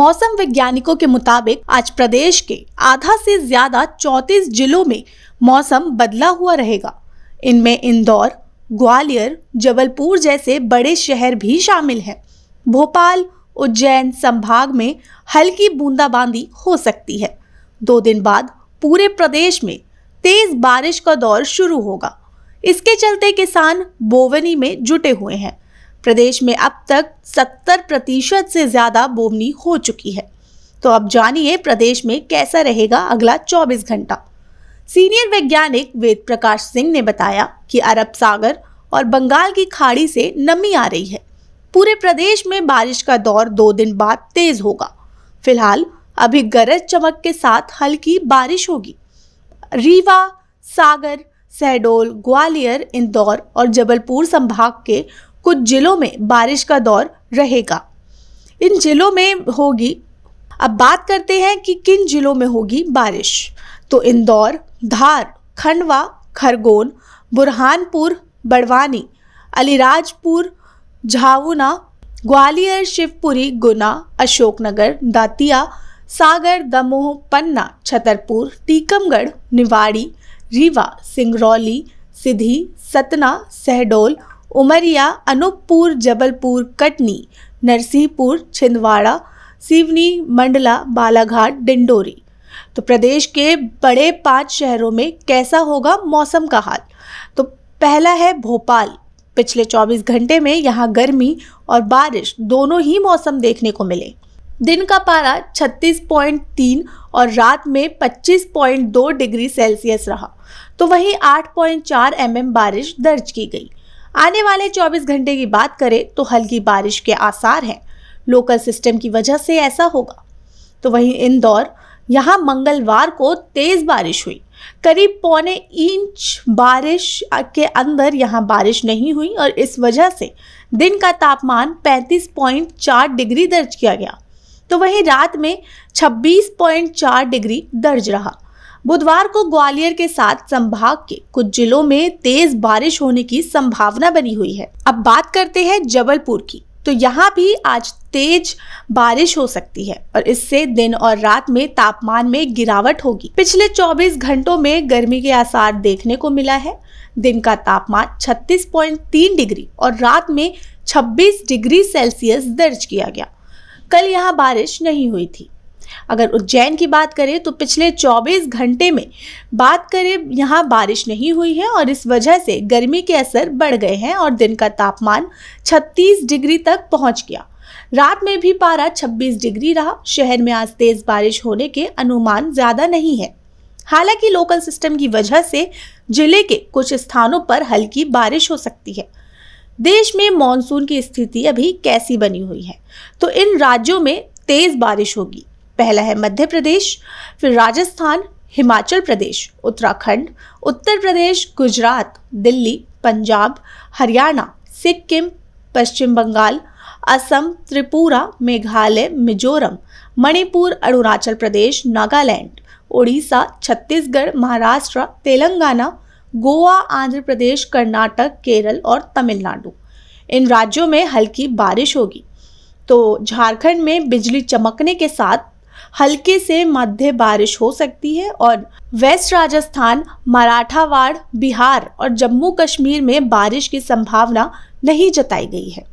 मौसम वैज्ञानिकों के मुताबिक आज प्रदेश के आधा से ज्यादा चौतीस जिलों में मौसम बदला हुआ रहेगा इनमें इंदौर ग्वालियर जबलपुर जैसे बड़े शहर भी शामिल हैं भोपाल उज्जैन संभाग में हल्की बूंदाबांदी हो सकती है दो दिन बाद पूरे प्रदेश में तेज बारिश का दौर शुरू होगा इसके चलते किसान बोवनी में जुटे हुए हैं प्रदेश में अब तक 70 प्रतिशत से ज़्यादा बोमनी हो चुकी है तो अब जानिए प्रदेश में कैसा रहेगा अगला 24 घंटा सीनियर वैज्ञानिक वेद प्रकाश सिंह ने बताया कि अरब सागर और बंगाल की खाड़ी से नमी आ रही है पूरे प्रदेश में बारिश का दौर दो दिन बाद तेज होगा फिलहाल अभी गरज चमक के साथ हल्की बारिश होगी रीवा सागर सहडोल ग्वालियर इंदौर और जबलपुर संभाग के कुछ जिलों में बारिश का दौर रहेगा इन जिलों में होगी अब बात करते हैं कि किन जिलों में होगी बारिश तो इंदौर धार खंडवा खरगोन बुरहानपुर बड़वानी अलीराजपुर झावुना ग्वालियर शिवपुरी गुना अशोकनगर दातिया सागर दमोह पन्ना छतरपुर टीकमगढ़ निवाड़ी रीवा सिंगरौली सिधी सतना सहडोल उमरिया अनूपपुर जबलपुर कटनी नरसिंहपुर छिंदवाड़ा सिवनी मंडला बालाघाट डिंडोरी तो प्रदेश के बड़े पांच शहरों में कैसा होगा मौसम का हाल तो पहला है भोपाल पिछले 24 घंटे में यहाँ गर्मी और बारिश दोनों ही मौसम देखने को मिले दिन का पारा 36.3 और रात में 25.2 डिग्री सेल्सियस रहा तो वहीं 8.4 एमएम mm बारिश दर्ज की गई आने वाले 24 घंटे की बात करें तो हल्की बारिश के आसार हैं लोकल सिस्टम की वजह से ऐसा होगा तो वहीं इंदौर यहाँ मंगलवार को तेज़ बारिश हुई करीब पौने इंच बारिश के अंदर यहाँ बारिश नहीं हुई और इस वजह से दिन का तापमान 35.4 डिग्री दर्ज किया गया तो वहीं रात में 26.4 डिग्री दर्ज रहा बुधवार को ग्वालियर के साथ संभाग के कुछ जिलों में तेज बारिश होने की संभावना बनी हुई है अब बात करते हैं जबलपुर की तो यहाँ भी आज तेज बारिश हो सकती है और इससे दिन और रात में तापमान में गिरावट होगी पिछले 24 घंटों में गर्मी के आसार देखने को मिला है दिन का तापमान 36.3 डिग्री और रात में 26 डिग्री सेल्सियस दर्ज किया गया कल यहाँ बारिश नहीं हुई थी अगर उज्जैन की बात करें तो पिछले 24 घंटे में बात करें यहाँ बारिश नहीं हुई है और इस वजह से गर्मी के असर बढ़ गए हैं और दिन का तापमान 36 डिग्री तक पहुँच गया रात में भी पारा 26 डिग्री रहा शहर में आज तेज़ बारिश होने के अनुमान ज़्यादा नहीं है हालांकि लोकल सिस्टम की वजह से जिले के कुछ स्थानों पर हल्की बारिश हो सकती है देश में मानसून की स्थिति अभी कैसी बनी हुई है तो इन राज्यों में तेज़ बारिश होगी पहला है मध्य प्रदेश फिर राजस्थान हिमाचल प्रदेश उत्तराखंड उत्तर प्रदेश गुजरात दिल्ली पंजाब हरियाणा सिक्किम पश्चिम बंगाल असम त्रिपुरा मेघालय मिजोरम मणिपुर अरुणाचल प्रदेश नागालैंड उड़ीसा छत्तीसगढ़ महाराष्ट्र तेलंगाना गोवा आंध्र प्रदेश कर्नाटक केरल और तमिलनाडु इन राज्यों में हल्की बारिश होगी तो झारखंड में बिजली चमकने के साथ हल्के से मध्य बारिश हो सकती है और वेस्ट राजस्थान मराठावाड़ बिहार और जम्मू कश्मीर में बारिश की संभावना नहीं जताई गई है